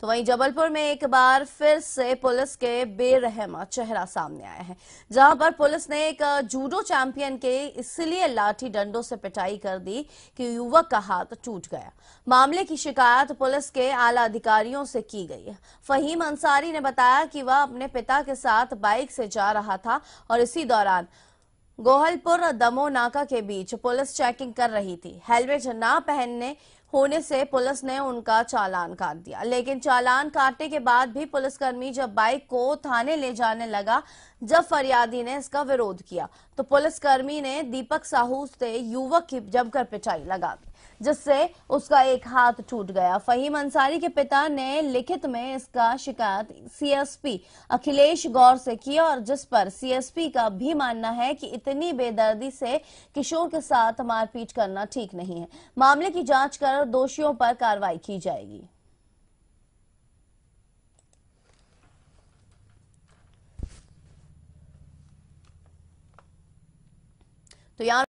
तो वहीं जबलपुर में एक बार फिर से पुलिस के बेरहम चेहरा सामने आया है जहां पर पुलिस ने एक जूडो चैंपियन के इसलिए लाठी डंडों से पिटाई कर दी कि युवक का हाथ टूट गया मामले की शिकायत पुलिस के आला अधिकारियों से की गई है फहीम अंसारी ने बताया कि वह अपने पिता के साथ बाइक से जा रहा था और इसी दौरान गोहलपुर दमो नाका के बीच पुलिस चेकिंग कर रही थी हेलमेट न पहनने होने से पुलिस ने उनका चालान काट दिया लेकिन चालान काटने के बाद भी पुलिसकर्मी जब बाइक को थाने ले जाने लगा जब फरियादी ने इसका विरोध किया तो पुलिसकर्मी ने दीपक साहू से युवक की जमकर पिटाई लगा दी जिससे उसका एक हाथ टूट गया फहीम अंसारी के पिता ने लिखित में इसका शिकायत सीएसपी अखिलेश गौर से किया और जिस पर सीएसपी का भी मानना है कि इतनी बेदर्दी से किशोर के साथ मारपीट करना ठीक नहीं है मामले की जांच कर कर दोषियों पर कार्रवाई की जाएगी तो यहां